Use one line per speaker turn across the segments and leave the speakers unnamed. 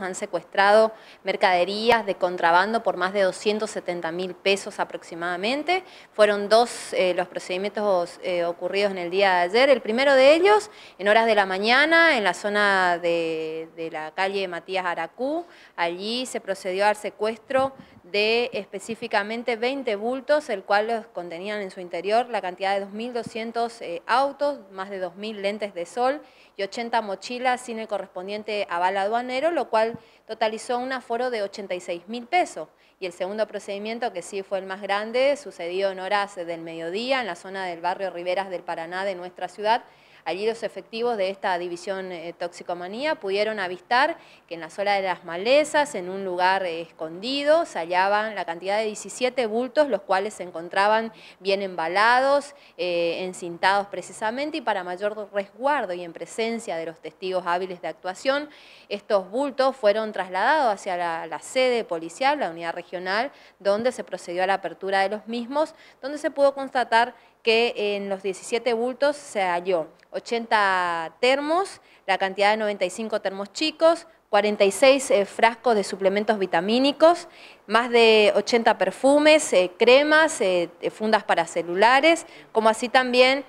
han secuestrado mercaderías de contrabando por más de 270 mil pesos aproximadamente. Fueron dos eh, los procedimientos eh, ocurridos en el día de ayer. El primero de ellos, en horas de la mañana, en la zona de, de la calle Matías Aracú, allí se procedió al secuestro de específicamente 20 bultos, el cual contenían en su interior la cantidad de 2.200 eh, autos, más de 2.000 lentes de sol y 80 mochilas sin el correspondiente aval aduanero, lo cual totalizó un aforo de 86.000 mil pesos. Y el segundo procedimiento, que sí fue el más grande, sucedió en horas del mediodía en la zona del barrio Riveras del Paraná de nuestra ciudad, Allí los efectivos de esta división eh, toxicomanía pudieron avistar que en la zona de las malezas, en un lugar eh, escondido, se hallaban la cantidad de 17 bultos, los cuales se encontraban bien embalados, eh, encintados precisamente, y para mayor resguardo y en presencia de los testigos hábiles de actuación, estos bultos fueron trasladados hacia la, la sede policial, la unidad regional, donde se procedió a la apertura de los mismos, donde se pudo constatar que en los 17 bultos se halló 80 termos, la cantidad de 95 termos chicos, 46 eh, frascos de suplementos vitamínicos, más de 80 perfumes, eh, cremas, eh, fundas para celulares, como así también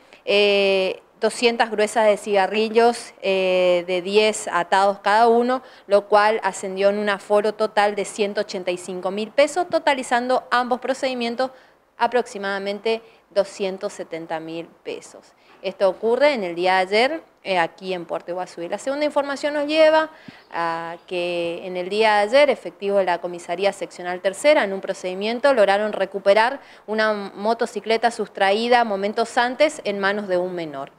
200 gruesas de cigarrillos de 10 atados cada uno, lo cual ascendió en un aforo total de 185 mil pesos, totalizando ambos procedimientos aproximadamente 270 mil pesos. Esto ocurre en el día de ayer eh, aquí en Puerto Iguazú. Y la segunda información nos lleva a que en el día de ayer efectivos de la Comisaría Seccional Tercera en un procedimiento lograron recuperar una motocicleta sustraída momentos antes en manos de un menor.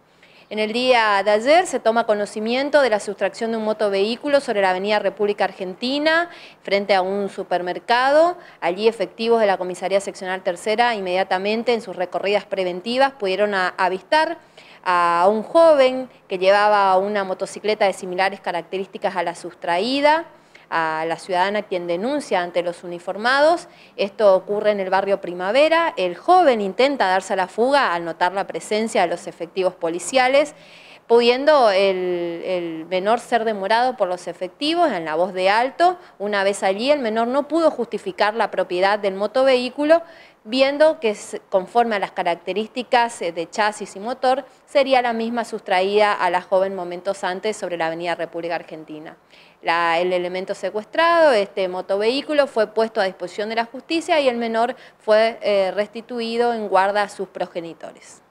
En el día de ayer se toma conocimiento de la sustracción de un motovehículo sobre la avenida República Argentina, frente a un supermercado. Allí efectivos de la Comisaría Seccional Tercera inmediatamente en sus recorridas preventivas pudieron avistar a un joven que llevaba una motocicleta de similares características a la sustraída a la ciudadana quien denuncia ante los uniformados. Esto ocurre en el barrio Primavera. El joven intenta darse a la fuga al notar la presencia de los efectivos policiales pudiendo el, menor ser demorado por los efectivos en la voz de alto. Una vez allí, el menor no pudo justificar la propiedad del motovehículo, viendo que conforme a las características eh, de chasis y motor, sería la misma sustraída a la joven momentos antes sobre la avenida República Argentina. el elemento secuestrado, este motovehículo, fue puesto a disposición de la justicia y el menor fue eh, restituido en guarda a sus progenitores.